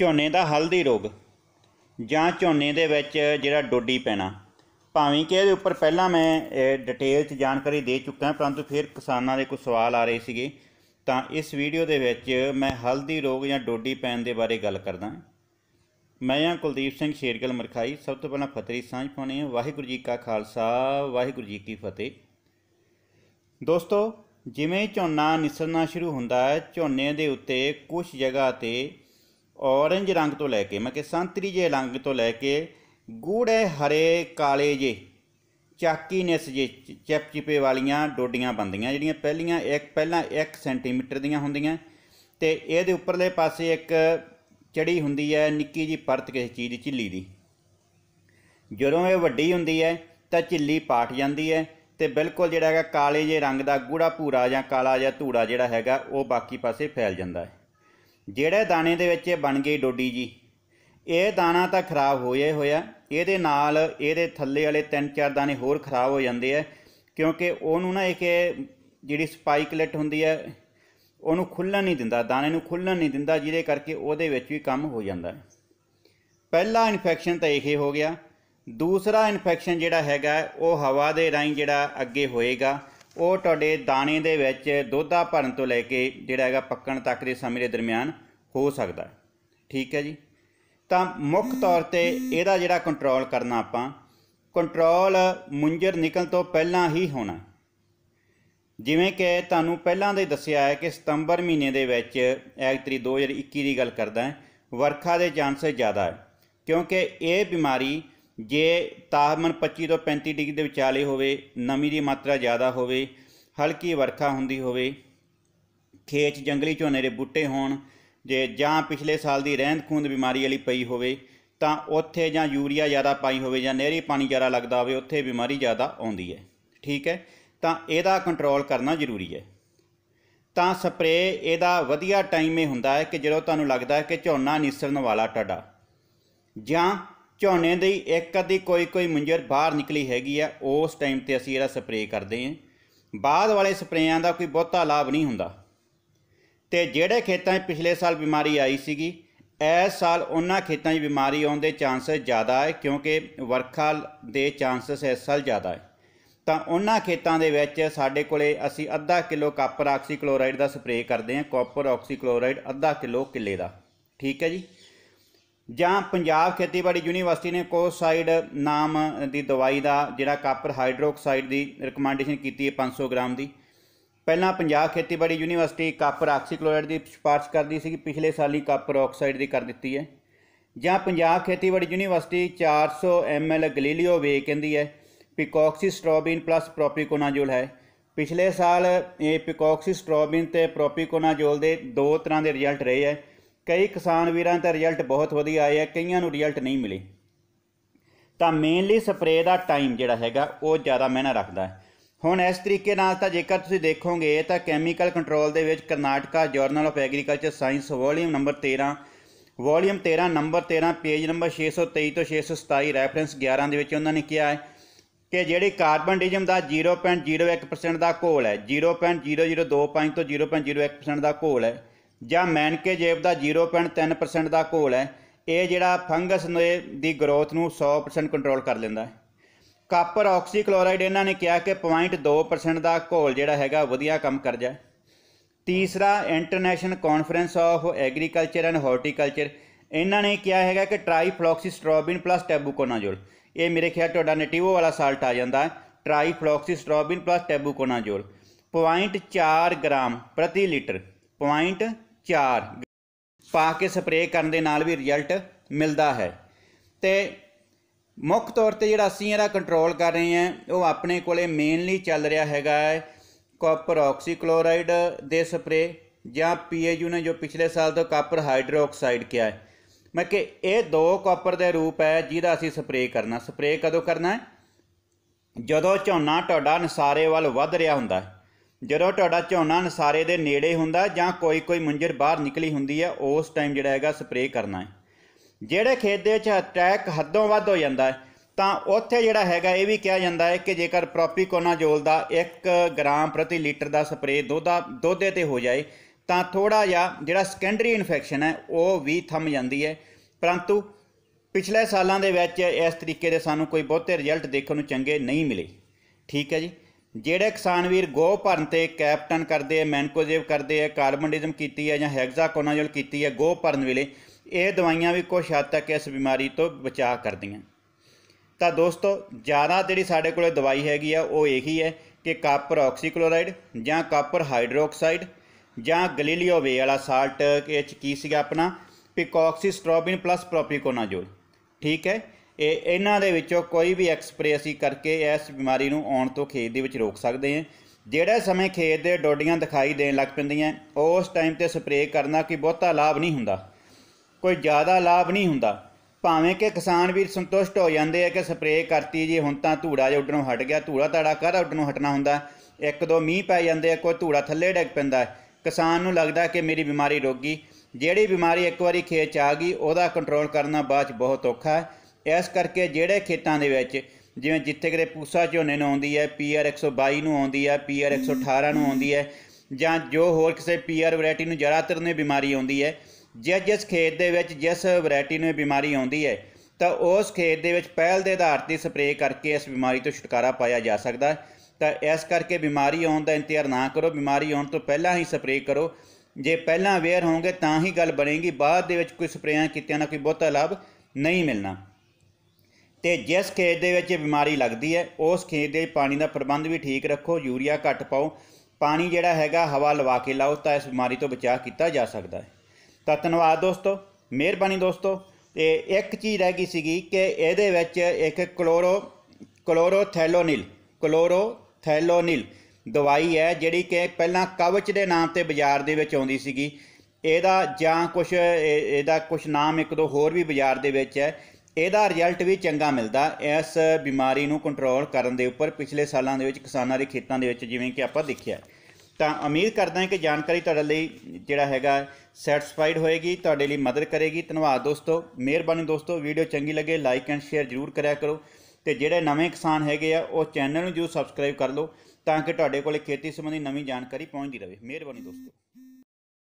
ਝੋਨੇ ਦਾ ਹਲਦੀ ਰੋਗ ਜਾਂ ਝੋਨੇ ਦੇ ਵਿੱਚ ਜਿਹੜਾ ਡੋਡੀ ਪੈਣਾ ਭਾਵੇਂ ਕਿ ਇਹਦੇ ਉੱਪਰ ਪਹਿਲਾਂ ਮੈਂ ਡਿਟੇਲ 'ਚ ਜਾਣਕਾਰੀ ਦੇ ਚੁੱਕਾ ਹਾਂ ਪਰੰਤੂ ਫਿਰ ਕਿਸਾਨਾਂ ਦੇ ਕੁਝ ਸਵਾਲ ਆ ਰਹੇ ਸੀਗੇ ਤਾਂ ਇਸ ਵੀਡੀਓ ਦੇ ਵਿੱਚ ਮੈਂ ਹਲਦੀ ਰੋਗ ਜਾਂ ਡੋਡੀ ਪੈਣ ਦੇ ਬਾਰੇ ਗੱਲ ਕਰਦਾ ਮੈਂ ਹਾਂ ਕੁਲਦੀਪ ਸਿੰਘ ਸ਼ੇਰਗਲ ਮਰਖਾਈ ਸਭ ਤੋਂ ਪਹਿਲਾਂ ਫਤਰੀ ਸਾਂਝ ਪਾਉਣੀ ਹੈ ਵਾਹਿਗੁਰੂ ਜੀ ਕਾ ਖਾਲਸਾ ਵਾਹਿਗੁਰੂ ਜੀ ਕੀ ਫਤਿਹ ਦੋਸਤੋ ਜਿਵੇਂ ਝੋਨਾ ਨਿਸਰਨਾ ਸ਼ੁਰੂ ਹੁੰਦਾ ਹੈ ਝੋਨੇ ਦੇ ਉੱਤੇ ਕੁਝ ਜਗ੍ਹਾ ਤੇ ਔਰੇਂਜ ਰੰਗ ਤੋਂ ਲੈ ਕੇ ਮੈਂ ਕਿ ਸੰਤਰੀ ਜੇ ਰੰਗ ਤੋਂ ਲੈ ਕੇ ਗੂੜੇ ਹਰੇ ਕਾਲੇ ਜੇ ਚਾਕੀ ਨੇ ਸਜੇ ਚਿਪਚਿਪੇ ਵਾਲੀਆਂ ਡੋਡੀਆਂ ਬੰਦੀਆਂ ਜਿਹੜੀਆਂ ਪਹਿਲੀਆਂ ਇੱਕ ਪਹਿਲਾਂ 1 ਸੈਂਟੀਮੀਟਰ ਦੀਆਂ ਹੁੰਦੀਆਂ ਤੇ ਇਹਦੇ ਉੱਪਰਲੇ ਪਾਸੇ ਇੱਕ ਚੜੀ ਹੁੰਦੀ ਹੈ ਨਿੱਕੀ ਜੀ ਪਰਤ ਕਿਸੇ ਚੀਜ਼ ਦੀ ਝਿੱਲੀ ਦੀ ਜਦੋਂ ਇਹ ਵੱਡੀ ਹੁੰਦੀ ਹੈ ਤਾਂ ਝਿੱਲੀ ਪਾਟ ਜਾਂਦੀ ਹੈ ਤੇ ਬਿਲਕੁਲ ਜਿਹੜਾ ਹੈਗਾ ਕਾਲੇ ਜੇ ਰੰਗ ਦਾ ਗੂੜਾ ਭੂਰਾ ਜਾਂ ਕਾਲਾ ਜਾਂ ਧੂੜਾ ਜਿਹੜਾ ਹੈਗਾ ਉਹ ਬਾਕੀ ਪਾਸੇ ਫੈਲ ਜਾਂਦਾ ਹੈ ਜਿਹੜੇ ਦਾਣੇ ਦੇ ਵਿੱਚ ਇਹ ਬਣ ਗਈ ਡੋਡੀ ਜੀ ਇਹ ਦਾਣਾ ਤਾਂ ਖਰਾਬ ਹੋਇਆ ਹੋਇਆ ਇਹਦੇ ਨਾਲ ਇਹਦੇ ਥੱਲੇ ਵਾਲੇ ਤਿੰਨ ਚਾਰ ਦਾਣੇ ਹੋਰ ਖਰਾਬ ਹੋ ਜਾਂਦੇ ਆ ਕਿਉਂਕਿ ਉਹਨੂੰ ਨਾ ਇੱਕ ਜਿਹੜੀ ਸਪਾਈਕਲੇਟ ਹੁੰਦੀ ਹੈ ਉਹਨੂੰ ਖੁੱਲਣ ਨਹੀਂ ਦਿੰਦਾ ਦਾਣੇ ਨੂੰ ਖੁੱਲਣ ਨਹੀਂ ਦਿੰਦਾ ਜਿਹਦੇ ਕਰਕੇ ਉਹਦੇ ਵਿੱਚ ਵੀ ਕੰਮ ਹੋ ਜਾਂਦਾ ਹੈ ਪਹਿਲਾ ਇਨਫੈਕਸ਼ਨ ਤਾਂ ਇਹ ਹੋ ਗਿਆ ਦੂਸਰਾ ਇਨਫੈਕਸ਼ਨ ਜਿਹੜਾ ਹੈਗਾ ਉਹ ਹਵਾ ਦੇ ਰਾਹੀਂ ਜਿਹੜਾ ਅੱਗੇ ਹੋਏਗਾ ਉਹ ਤੁਹਾਡੇ ਦਾਣੇ ਦੇ ਵਿੱਚ ਦੁੱਧਾ ਭਰਨ ਤੋਂ ਲੈ ਕੇ ਜਿਹੜਾ ਹੈਗਾ ਪੱਕਣ ਤੱਕ ਦੇ ਸਮੇਂ ਦੇ ਦਰਮਿਆਨ ਹੋ ਸਕਦਾ ਹੈ ਠੀਕ ਹੈ ਜੀ ਤਾਂ ਮੁੱਖ ਤੌਰ ਤੇ ਇਹਦਾ ਜਿਹੜਾ ਕੰਟਰੋਲ ਕਰਨਾ ਆਪਾਂ ਕੰਟਰੋਲ ਮੁੰਜਰ ਨਿਕਲਣ ਤੋਂ ਪਹਿਲਾਂ ਹੀ ਹੋਣਾ ਜਿਵੇਂ ਕਿ ਤੁਹਾਨੂੰ ਪਹਿਲਾਂ ਦੇ ਦੱਸਿਆ ਹੈ ਕਿ ਸਤੰਬਰ ਮਹੀਨੇ ਦੇ ਵਿੱਚ ਐਕਟਰੀ 2021 ਦੀ ਗੱਲ ਕਰਦਾ ਹਾਂ ਵਰਖਾ ਦੇ ਚਾਂਸਸ ਜ਼ਿਆਦਾ ਹੈ ਕਿਉਂਕਿ ਇਹ ਬਿਮਾਰੀ ਜੇ ਤਾਪਮਨ 25 ਤੋਂ 35 ਡਿਗਰੀ ਦੇ ਵਿਚਾਲੇ ਹੋਵੇ ਨਮੀ ਦੀ ਮਾਤਰਾ ਜ਼ਿਆਦਾ ਹੋਵੇ ਹਲਕੀ ਵਰਖਾ ਹੁੰਦੀ ਹੋਵੇ ਖੇਚ ਜੰਗਲੀ ਝੋਨੇ ਦੇ ਬੂਟੇ ਹੋਣ ਜੇ ਜਾਂ ਪਿਛਲੇ ਸਾਲ ਦੀ ਰਹਿੰਦ ਖੁੰਦ ਬਿਮਾਰੀ ਵਾਲੀ ਪਈ ਹੋਵੇ ਤਾਂ ਉੱਥੇ ਜਾਂ ਯੂਰੀਆ ਜ਼ਿਆਦਾ ਪਾਈ ਹੋਵੇ ਜਾਂ ਨਹਿਰੀ ਪਾਣੀ ਜ਼ਿਆਦਾ ਲੱਗਦਾ ਹੋਵੇ ਉੱਥੇ ਬਿਮਾਰੀ ਜ਼ਿਆਦਾ ਆਉਂਦੀ ਹੈ ਠੀਕ ਹੈ ਤਾਂ ਇਹਦਾ ਕੰਟਰੋਲ ਕਰਨਾ ਜ਼ਰੂਰੀ ਹੈ ਤਾਂ ਸਪਰੇ ਇਹਦਾ ਵਧੀਆ ਟਾਈਮ ਇਹ ਹੁੰਦਾ ਹੈ ਕਿ ਜਦੋਂ ਤੁਹਾਨੂੰ ਲੱਗਦਾ ਹੈ ਕਿ ਝੋਨਾ ਨਿਸਰਨ ਵਾਲਾ ਟੱਡਾ ਜਾਂ ਝੋਨੇ ਦੀ ਇੱਕ ਅੱਧੀ ਕੋਈ ਕੋਈ ਮੁੰਜਰ ਬਾਹਰ ਨਿਕਲੀ ਹੈਗੀ ਆ ਉਸ ਟਾਈਮ ਤੇ ਅਸੀਂ ਇਹਦਾ ਸਪਰੇਅ ਕਰਦੇ ਆਂ ਬਾਅਦ ਵਾਲੇ ਸਪਰੇਆਂ ਦਾ ਕੋਈ ਬਹੁਤਾ ਲਾਭ ਨਹੀਂ ਹੁੰਦਾ ਤੇ ਜਿਹੜੇ ਖੇਤਾਂ 'ਚ ਪਿਛਲੇ ਸਾਲ ਬਿਮਾਰੀ ਆਈ ਸੀਗੀ ਇਸ ਸਾਲ ਉਹਨਾਂ ਖੇਤਾਂ 'ਚ ਬਿਮਾਰੀ ਆਉਣ ਦੇ ਚਾਂਸਸ ਜ਼ਿਆਦਾ ਹੈ ਕਿਉਂਕਿ ਵਰਖਾ ਦੇ ਚਾਂਸਸ ਇਸ ਸਾਲ ਜ਼ਿਆਦਾ ਹੈ ਤਾਂ ਉਹਨਾਂ ਖੇਤਾਂ ਦੇ ਵਿੱਚ ਸਾਡੇ ਕੋਲੇ ਅਸੀਂ ਅੱਧਾ ਕਿਲੋ ਕਾਪਰ ਆਕਸੀਕਲੋਰਾਈਡ ਦਾ ਸਪਰੇਅ ਕਰਦੇ ਹਾਂ ਕਾਪਰ ਆਕਸੀਕਲੋਰਾਈਡ ਅੱਧਾ ਕਿਲੋ ਕਿੱਲੇ ਦਾ ਠੀਕ ਹੈ ਜੀ ਜਾਂ ਪੰਜਾਬ ਖੇਤੀਬਾੜੀ ਯੂਨੀਵਰਸਿਟੀ ਨੇ ਕੋਸਾਈਡ ਨਾਮ ਦੀ ਦਵਾਈ ਦਾ ਜਿਹੜਾ ਕਾਪਰ ਹਾਈਡਰੋਕਸਾਈਡ ਦੀ ਰეკਮੈਂਡੇਸ਼ਨ ਕੀਤੀ ਹੈ 500 ਗ੍ਰਾਮ ਦੀ ਪਹਿਲਾਂ ਪੰਜਾਬ ਖੇਤੀਬਾੜੀ ਯੂਨੀਵਰਸਿਟੀ ਕਾਪਰ ਆਕਸੀਕਲੋਰਾਈਡ ਦੀ ਸਿਫਾਰਿਸ਼ ਕਰਦੀ ਸੀ ਕਿ ਪਿਛਲੇ ਸਾਲ ਹੀ ਕਾਪਰ ਆਕਸਾਈਡ ਦੀ ਕਰ ਦਿੱਤੀ ਹੈ ਜਾਂ ਪੰਜਾਬ ਖੇਤੀਬਾੜੀ ਯੂਨੀਵਰਸਿਟੀ 400 ਐਮਐਲ ਗਲੀਲੀਓ ਵੇ ਕਹਿੰਦੀ ਹੈ ਪਿਕੋਕਸੀ ਸਟ੍ਰੋਬਿਨ ਪਲੱਸ ਪ੍ਰੋਪੀਕੋਨਾਜ਼ੋਲ ਹੈ ਪਿਛਲੇ ਸਾਲ ਇਹ ਪਿਕੋਕਸੀ ਸਟ੍ਰੋਬਿਨ ਤੇ ਪ੍ਰੋਪੀਕੋਨਾਜ਼ੋਲ ਦੇ ਦੋ ਤਰ੍ਹਾਂ ਦੇ ਰਿਜ਼ਲਟ ਰਹੇ ਹੈ ਕਈ ਕਿਸਾਨ ਵੀਰਾਂ ਦਾ ਰਿਜ਼ਲਟ ਬਹੁਤ ਵਧੀਆ ਆਇਆ ਕਈਆਂ ਨੂੰ ਰਿਜ਼ਲਟ ਨਹੀਂ ਮਿਲੇ ਤਾਂ ਮੇਨਲੀ ਸਪਰੇਅ ਦਾ ਟਾਈਮ ਜਿਹੜਾ ਹੈਗਾ ਉਹ ਜ਼ਿਆਦਾ ਮਹਿਨਾ ਰੱਖਦਾ ਹੈ ਹੁਣ ਇਸ ਤਰੀਕੇ ਨਾਲ ਤਾਂ ਜੇਕਰ ਤੁਸੀਂ ਦੇਖੋਗੇ ਤਾਂ ਕੈਮੀਕਲ ਕੰਟਰੋਲ ਦੇ ਵਿੱਚ Karnataka journal of agriculture science volume number 13 volume 13 number 13 page number 623 ਤੋਂ 627 ਰੈਫਰੈਂਸ 11 ਦੇ ਵਿੱਚ ਉਹਨਾਂ ਨੇ ਕਿਹਾ ਹੈ ਕਿ ਜਿਹੜੀ ਕਾਰਬਨ ਡਿਜਮ ਦਾ 0.01% ਦਾ ਘੋਲ ਹੈ 0.0025 ਤੋਂ 0.01% ਦਾ ਘੋਲ ਹੈ ਜਾਂ ਮੈਨਕੇ ਜੇਬ ਦਾ 0.3% ਦਾ ਘੋਲ ਹੈ ਇਹ ਜਿਹੜਾ ਫੰਗਸ ਦੀ ਗਰੋਥ ਨੂੰ 100% ਕੰਟਰੋਲ ਕਰ ਲੈਂਦਾ ਹੈ ਕਾਪਰ ਆਕਸੀਕਲੋਰਾਈਡ ਇਹਨਾਂ ਨੇ ਕਿਹਾ ਕਿ 0.2% ਦਾ ਘੋਲ ਜਿਹੜਾ ਹੈਗਾ ਵਧੀਆ ਕੰਮ ਕਰ ਜਾ ਤੀਸਰਾ international conference of agriculture and horticulture ਇਹਨਾਂ ਨੇ ਕਿਹਾ ਹੈਗਾ ਕਿ ਟ੍ਰਾਈਫਲੋਕਸੀਸਟ੍ਰੋਬਿਨ ਪਲੱਸ ਟੈਬੂਕੋਨਾਜ਼ੋਲ ਇਹ ਮੇਰੇ ਖਿਆਲ ਤੁਹਾਡਾ ਨੇਟਿਵੋ ਵਾਲਾ ਸਾਲਟ ਆ ਜਾਂਦਾ ਹੈ ਟ੍ਰਾਈਫਲੋਕਸੀਸਟ੍ਰੋਬਿਨ ਪਲੱਸ ਟੈਬੂਕੋਨਾਜ਼ੋਲ 0.4 ਗ੍ਰਾਮ ਪ੍ਰਤੀ ਲੀਟਰ ਚਾਰ ਪਾ ਕੇ ਸਪਰੇਅ ਕਰਨ ਦੇ ਨਾਲ ਵੀ ਰਿਜ਼ਲਟ ਮਿਲਦਾ ਹੈ ਤੇ ਮੁੱਖ ਤੌਰ ਤੇ ਜਿਹੜਾ ਅਸੀਂ ਇਹਦਾ ਕੰਟਰੋਲ ਕਰ ਰਹੇ ਹਾਂ ਉਹ ਆਪਣੇ ਕੋਲੇ ਮੇਨਲੀ ਚੱਲ ਰਿਹਾ ਹੈਗਾ ਹੈ ਕਾਪਰ ਆਕਸੀਕਲੋਰਾਈਡ ਦੇ ਸਪਰੇਅ ਜਾਂ ਪੀਏਯੂ ਨੇ ਜੋ ਪਿਛਲੇ ਸਾਲ ਤੋਂ ਕਾਪਰ ਹਾਈਡਰੋਕਸਾਈਡ ਕਿਹਾ ਹੈ ਮੈਂ ਕਿ ਇਹ ਦੋ ਕਾਪਰ ਦੇ ਰੂਪ ਹੈ ਜਿਹਦਾ ਅਸੀਂ ਸਪਰੇਅ ਕਰਨਾ ਸਪਰੇਅ ਕਦੋਂ ਕਰਨਾ ਹੈ ਜਦੋਂ ਝੋਨਾ ਟੋੜਾ ਨਸਾਰੇ ਵੱਲ ਵੱਧ ਰਿਹਾ ਹੁੰਦਾ ਹੈ ਜਦੋਂ ਤੁਹਾਡਾ ਝੋਨਾ ਨਸਾਰੇ ਦੇ ਨੇੜੇ ਹੁੰਦਾ ਜਾਂ ਕੋਈ ਕੋਈ ਮੁੰਜਰ ਬਾਹਰ ਨਿਕਲੀ ਹੁੰਦੀ ਹੈ ਉਸ ਟਾਈਮ ਜਿਹੜਾ ਹੈਗਾ ਸਪਰੇਅ ਕਰਨਾ ਹੈ ਜਿਹੜੇ ਖੇਤ ਦੇ ਵਿੱਚ ਅਟੈਕ ਹੱਦੋਂ ਵੱਧ ਹੋ ਜਾਂਦਾ ਹੈ ਤਾਂ ਉੱਥੇ ਜਿਹੜਾ ਹੈਗਾ ਇਹ ਵੀ ਕਿਹਾ ਜਾਂਦਾ ਹੈ ਕਿ ਜੇਕਰ ਪ੍ਰੋਪੀਕੋਨਾਜੋਲ ਦਾ 1 ਗ੍ਰਾਮ ਪ੍ਰਤੀ ਲੀਟਰ ਦਾ ਸਪਰੇਅ ਦੁੱਧਾ ਦੁੱਧੇ ਤੇ ਹੋ ਜਾਏ ਤਾਂ ਥੋੜਾ ਜਿਹਾ ਜਿਹੜਾ ਸੈਕੰਡਰੀ ਇਨਫੈਕਸ਼ਨ ਹੈ ਉਹ ਵੀ ਥੰਮ ਜਾਂਦੀ ਹੈ ਪਰੰਤੂ ਪਿਛਲੇ ਸਾਲਾਂ ਦੇ ਵਿੱਚ ਇਸ ਤਰੀਕੇ ਦੇ ਸਾਨੂੰ ਕੋਈ ਬਹੁਤੇ ਰਿਜ਼ਲਟ ਦੇਖਣ ਨੂੰ ਚੰਗੇ ਨਹੀਂ ਮਿਲੇ ਠੀਕ ਹੈ ਜੀ ਜਿਹੜੇ ਕਿਸਾਨ ਵੀਰ ਗੋ ਭਰਨ ਤੇ ਕੈਪਟਨ ਕਰਦੇ ਆ ਮੈਨਕੋਜੇਵ ਕਰਦੇ ਆ ਕਾਰਬਨਡਿਜ਼ਮ ਕੀਤੀ ਐ ਜਾਂ ਹੈਗਜ਼ਾਕੋਨਾਜ਼ੋਲ ਕੀਤੀ ਐ ਗੋ ਭਰਨ ਵੇਲੇ ਇਹ ਦਵਾਈਆਂ ਵੀ ਕੁਝ ਹੱਦ ਤੱਕ ਇਸ ਬਿਮਾਰੀ ਤੋਂ ਬਚਾਅ ਕਰਦੀਆਂ ਤਾਂ ਦੋਸਤੋ ਜ਼ਿਆਦਾ ਜਿਹੜੀ ਸਾਡੇ ਕੋਲੇ ਦਵਾਈ ਹੈਗੀ ਆ ਉਹ ਇਹੀ ਹੈ ਕਿ ਕਾਪਰ ਆਕਸੀਕਲੋਰਾਈਡ ਜਾਂ ਕਾਪਰ ਹਾਈਡਰੋਕਸਾਈਡ ਜਾਂ ਗਲੀਲੀਓ ਵੇ ਵਾਲਾ ਸਾਲਟ ਇਹ ਚ ਕੀ ਸੀਗਾ ਆਪਣਾ ਪਿਕੋਕਸੀਸਟ੍ਰੋਬਿਨ ਪਲੱਸ ਪ੍ਰੋਪੀਕੋਨਾਜ਼ੋਲ ਠੀਕ ਹੈ ਇਹ ਇਹਨਾਂ ਦੇ ਵਿੱਚੋਂ ਕੋਈ ਵੀ ਐਕਸਪਰੇ ਅਸੀਂ ਕਰਕੇ ਇਸ ਬਿਮਾਰੀ ਨੂੰ ਆਉਣ ਤੋਂ ਖੇਤ ਦੇ ਵਿੱਚ ਰੋਕ ਸਕਦੇ ਹਾਂ ਜਿਹੜਾ ਸਮੇਂ ਖੇਤ ਦੇ ਡੋਡੀਆਂ ਦਿਖਾਈ ਦੇਣ ਲੱਗ ਪੈਂਦੀਆਂ ਉਸ ਟਾਈਮ ਤੇ ਸਪਰੇਅ ਕਰਨਾ ਕੋਈ ਬਹੁਤਾ ਲਾਭ ਨਹੀਂ ਹੁੰਦਾ ਕੋਈ ਜ਼ਿਆਦਾ ਲਾਭ ਨਹੀਂ ਹੁੰਦਾ ਭਾਵੇਂ ਕਿ ਕਿਸਾਨ ਵੀਰ ਸੰਤੁਸ਼ਟ ਹੋ ਜਾਂਦੇ ਆ ਕਿ ਸਪਰੇਅ ਕਰਤੀ ਜੀ ਹੁਣ ਤਾਂ ਧੂੜਾ ਜਿਹਾ ਉੱਡਣੋਂ ਹਟ ਗਿਆ ਧੂੜਾ ਧਾੜਾ ਕਾਹਦਾ ਉੱਡਣੋਂ ਹਟਣਾ ਹੁੰਦਾ ਇੱਕ ਦੋ ਮੀਂਹ ਪੈ ਜਾਂਦੇ ਆ ਕੋਈ ਧੂੜਾ ਥੱਲੇ ਡੈਗ ਪੈਂਦਾ ਕਿਸਾਨ ਨੂੰ ਲੱਗਦਾ ਕਿ ਮੇਰੀ ਬਿਮਾਰੀ ਰੋਗੀ ਜਿਹੜੀ ਬਿਮਾਰੀ ਇੱਕ ਵਾਰੀ ਖੇਚ ਆ ਗਈ ਉਹਦਾ ਕੰਟਰੋਲ ਕਰਨਾ ਬਾਅਦ ਬਹੁਤ ਔਖਾ ਹੈ ਇਸ ਕਰਕੇ ਜਿਹੜੇ ਖੇਤਾਂ ਦੇ ਵਿੱਚ ਜਿਵੇਂ ਜਿੱਥੇ ਕਿਤੇ ਪੂਸਾ ਝੋਨੇ ਨੂੰ ਆਉਂਦੀ ਹੈ ਪੀਆਰ 122 ਨੂੰ ਆਉਂਦੀ ਹੈ ਪੀਆਰ 118 ਨੂੰ ਆਉਂਦੀ ਹੈ ਜਾਂ ਜੋ ਹੋਰ ਕਿਸੇ ਪੀਆਰ ਵੈਰਾਈਟੀ ਨੂੰ ਜ਼ਿਆਦਾਤਰ ਨੇ ਬਿਮਾਰੀ ਆਉਂਦੀ ਹੈ ਜਿਸ ਜਿਸ ਖੇਤ ਦੇ ਵਿੱਚ ਜਿਸ ਵੈਰਾਈਟੀ ਨੂੰ ਬਿਮਾਰੀ ਆਉਂਦੀ ਹੈ ਤਾਂ ਉਸ ਖੇਤ ਦੇ ਵਿੱਚ ਪਹਿਲ ਦੇ ਆਧਾਰ ਤੇ ਸਪਰੇਅ ਕਰਕੇ ਇਸ ਬਿਮਾਰੀ ਤੋਂ ਛੁਟਕਾਰਾ ਪਾਇਆ ਜਾ ਸਕਦਾ ਤਾਂ ਇਸ ਕਰਕੇ ਬਿਮਾਰੀ ਆਉਣ ਦਾ ਇੰਤਜ਼ਾਰ ਨਾ ਕਰੋ ਬਿਮਾਰੀ ਆਉਣ ਤੋਂ ਪਹਿਲਾਂ ਹੀ ਸਪਰੇਅ ਕਰੋ ਜੇ ਪਹਿਲਾਂ ਅਵੇਅਰ ਹੋਵੋਗੇ ਤਾਂ ਹੀ ਗੱਲ ਬਣੇਗੀ ਬਾਅਦ ਦੇ ਵਿੱਚ ਕੋਈ ਸਪਰੇਆਂ ਕੀਤਿਆਂ ਨਾਲ ਕੋਈ ਬਹੁਤਾ ਲਾਭ ਨਹੀਂ ਮਿਲਣਾ ਤੇ ਜਿਸ ਖੇਤ ਦੇ ਵਿੱਚ ਬਿਮਾਰੀ ਲੱਗਦੀ ਹੈ ਉਸ ਖੇਤ ਦੇ ਪਾਣੀ ਦਾ ਪ੍ਰਬੰਧ ਵੀ ਠੀਕ ਰੱਖੋ ਯੂਰੀਆ ਘੱਟ ਪਾਓ ਪਾਣੀ ਜਿਹੜਾ ਹੈਗਾ ਹਵਾ ਲਵਾ ਕੇ ਲਾਓ ਤਾਂ ਇਸ ਬਿਮਾਰੀ ਤੋਂ ਬਚਾਅ ਕੀਤਾ ਜਾ ਸਕਦਾ ਹੈ ਤਾਂ ਧੰਨਵਾਦ ਦੋਸਤੋ ਮਿਹਰਬਾਨੀ ਦੋਸਤੋ ਤੇ ਇੱਕ ਚੀਜ਼ ਰਹਿ ਗਈ ਸੀਗੀ ਕਿ ਇਹਦੇ ਵਿੱਚ ਇੱਕ ਕਲੋਰੋ ਕਲੋਰੋਥੈਲੋਨਿਲ ਕਲੋਰੋਥੈਲੋਨਿਲ ਦਵਾਈ ਹੈ ਜਿਹੜੀ ਕਿ ਪਹਿਲਾਂ ਕਵਚ ਦੇ ਨਾਮ ਤੇ ਬਾਜ਼ਾਰ ਦੇ ਵਿੱਚ ਆਉਂਦੀ ਸੀਗੀ ਇਹਦਾ ਜਾਂ ਕੁਝ ਇਹਦਾ ਕੁਝ ਨਾਮ ਇੱਕ ਦੋ ਹੋਰ ਵੀ ਬਾਜ਼ਾਰ ਦੇ ਵਿੱਚ ਹੈ ਇਹਦਾ ਰਿਜ਼ਲਟ ਵੀ ਚੰਗਾ ਮਿਲਦਾ ਇਸ ਬਿਮਾਰੀ ਨੂੰ ਕੰਟਰੋਲ ਕਰਨ ਦੇ ਉੱਪਰ ਪਿਛਲੇ ਸਾਲਾਂ ਦੇ ਵਿੱਚ ਕਿਸਾਨਾਂ ਦੇ ਖੇਤਾਂ ਦੇ ਵਿੱਚ ਜਿਵੇਂ ਕਿ ਆਪਾਂ ਦੇਖਿਆ ਤਾਂ ਉਮੀਦ ਕਰਦਾ ਹਾਂ ਕਿ ਜਾਣਕਾਰੀ ਤੁਹਾਡੇ ਲਈ ਜਿਹੜਾ ਹੈਗਾ ਸੈਟੀਸਫਾਈਡ ਹੋਏਗੀ ਤੁਹਾਡੇ ਲਈ ਮਦਦ ਕਰੇਗੀ ਧੰਨਵਾਦ ਦੋਸਤੋ ਮਿਹਰਬਾਨੀ ਦੋਸਤੋ ਵੀਡੀਓ ਚੰਗੀ ਲੱਗੇ ਲਾਈਕ ਐਂਡ ਸ਼ੇਅਰ ਜ਼ਰੂਰ ਕਰਿਆ ਕਰੋ ਤੇ ਜਿਹੜੇ ਨਵੇਂ ਕਿਸਾਨ ਹੈਗੇ ਆ ਉਹ ਚੈਨਲ ਨੂੰ ਜੂ ਸਬਸਕ੍ਰਾਈਬ ਕਰ ਲਓ ਤਾਂ ਕਿ ਤੁਹਾਡੇ ਕੋਲੇ ਖੇਤੀ ਸੰਬੰਧੀ ਨਵੀਂ ਜਾਣਕਾਰੀ ਪਹੁੰਚਦੀ ਰਹੇ ਮਿਹਰਬਾਨੀ ਦੋਸਤੋ